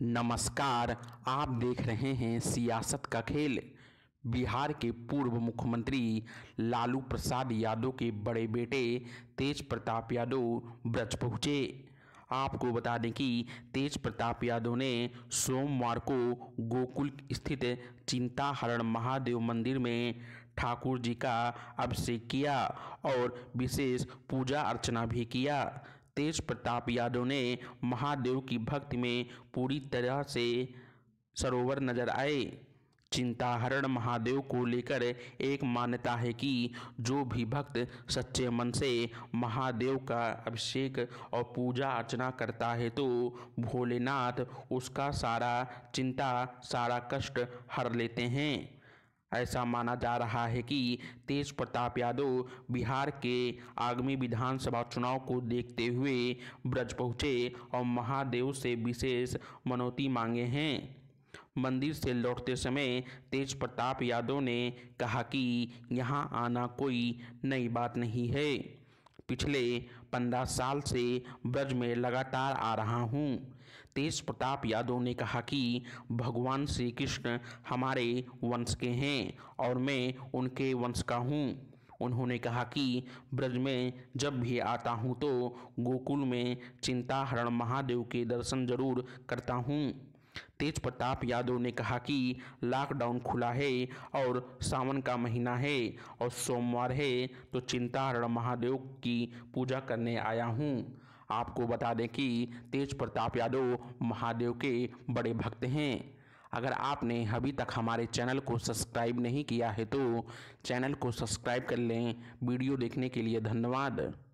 नमस्कार आप देख रहे हैं सियासत का खेल बिहार के पूर्व मुख्यमंत्री लालू प्रसाद यादव के बड़े बेटे तेज प्रताप यादव ब्रज पहुँचे आपको बता दें कि तेज प्रताप यादव ने सोमवार को गोकुल स्थित चिंताहरण महादेव मंदिर में ठाकुर जी का अभिषेक किया और विशेष पूजा अर्चना भी किया तेज प्रताप यादव ने महादेव की भक्ति में पूरी तरह से सरोवर नजर आए चिंताहरण महादेव को लेकर एक मान्यता है कि जो भी भक्त सच्चे मन से महादेव का अभिषेक और पूजा अर्चना करता है तो भोलेनाथ उसका सारा चिंता सारा कष्ट हर लेते हैं ऐसा माना जा रहा है कि तेज प्रताप यादव बिहार के आगामी विधानसभा चुनाव को देखते हुए ब्रज पहुंचे और महादेव से विशेष मनोती मांगे हैं मंदिर से लौटते समय तेज प्रताप यादव ने कहा कि यहाँ आना कोई नई बात नहीं है पिछले पंद्रह साल से ब्रज में लगातार आ रहा हूँ तेज प्रताप यादव ने कहा कि भगवान श्री कृष्ण हमारे वंश के हैं और मैं उनके वंश का हूँ उन्होंने कहा कि ब्रज में जब भी आता हूँ तो गोकुल में चिंताहरण महादेव के दर्शन जरूर करता हूँ तेज प्रताप यादव ने कहा कि लॉकडाउन खुला है और सावन का महीना है और सोमवार है तो चिंतारण महादेव की पूजा करने आया हूँ आपको बता दें कि तेज प्रताप यादव महादेव के बड़े भक्त हैं अगर आपने अभी तक हमारे चैनल को सब्सक्राइब नहीं किया है तो चैनल को सब्सक्राइब कर लें वीडियो देखने के लिए धन्यवाद